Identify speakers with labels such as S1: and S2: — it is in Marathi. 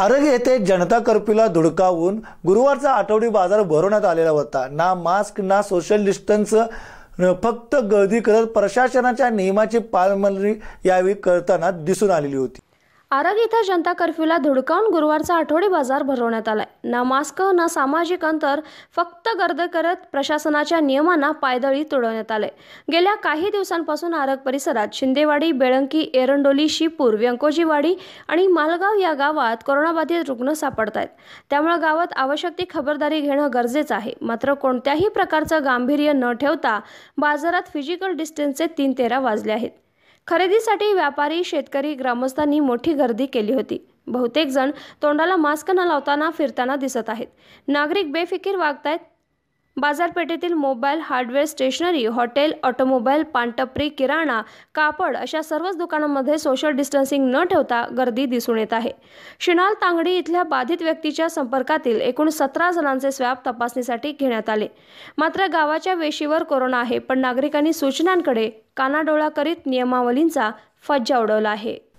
S1: आरग येथे जनता कर्फ्यूला धुडकावून गुरुवारचा आठवडी बाजार भरवण्यात आलेला होता ना मास्क ना सोशल डिस्टन्स फक्त गर्दी करत प्रशासनाच्या नियमाची पालमनरी यावेळी करताना दिसून आलेली होती
S2: आरग इथं जनता कर्फ्यूला धुडकावून गुरुवारचा आठवडे बाजार भरवण्यात आलाय ना मास्क ना सामाजिक अंतर फक्त गर्द करत प्रशासनाच्या नियमांना पायदळी तुडवण्यात आले गेल्या काही दिवसांपासून आरग परिसरात शिंदेवाडी बेळंकी एरंडोली शिपूर व्यंकोजीवाडी आणि मालगाव या गावात कोरोनाबाधित रुग्ण सापडत आहेत त्यामुळे गावात आवश्यक ती खबरदारी घेणं गरजेचं आहे मात्र कोणत्याही प्रकारचं गांभीर्य न ठेवता बाजारात फिजिकल डिस्टन्सचे तीन तेरा वाजले आहेत खरेदीसाठी व्यापारी शेतकरी ग्रामस्थांनी मोठी गर्दी केली होती बहुतेक जण तोंडाला मास्क न लावताना फिरताना दिसत आहेत नागरिक बेफिकीर वागतायत बाजारपेठेतील mobile hardware stationery hotel automobile पानटपरी किराणा कापड अशा सर्वच दुकानांमध्ये सोशल डिस्टन्सिंग न ठेवता गर्दी दिसून येत आहे शिनाल तांगडी इथल्या बाधित व्यक्तीच्या संपर्कातील एकूण सतरा जणांचे स्वॅब तपासणीसाठी घेण्यात आले मात्र गावाच्या वेशीवर कोरोना आहे पण नागरिकांनी सूचनांकडे कानाडोळा करीत नियमावलींचा फज्जा उडवला आहे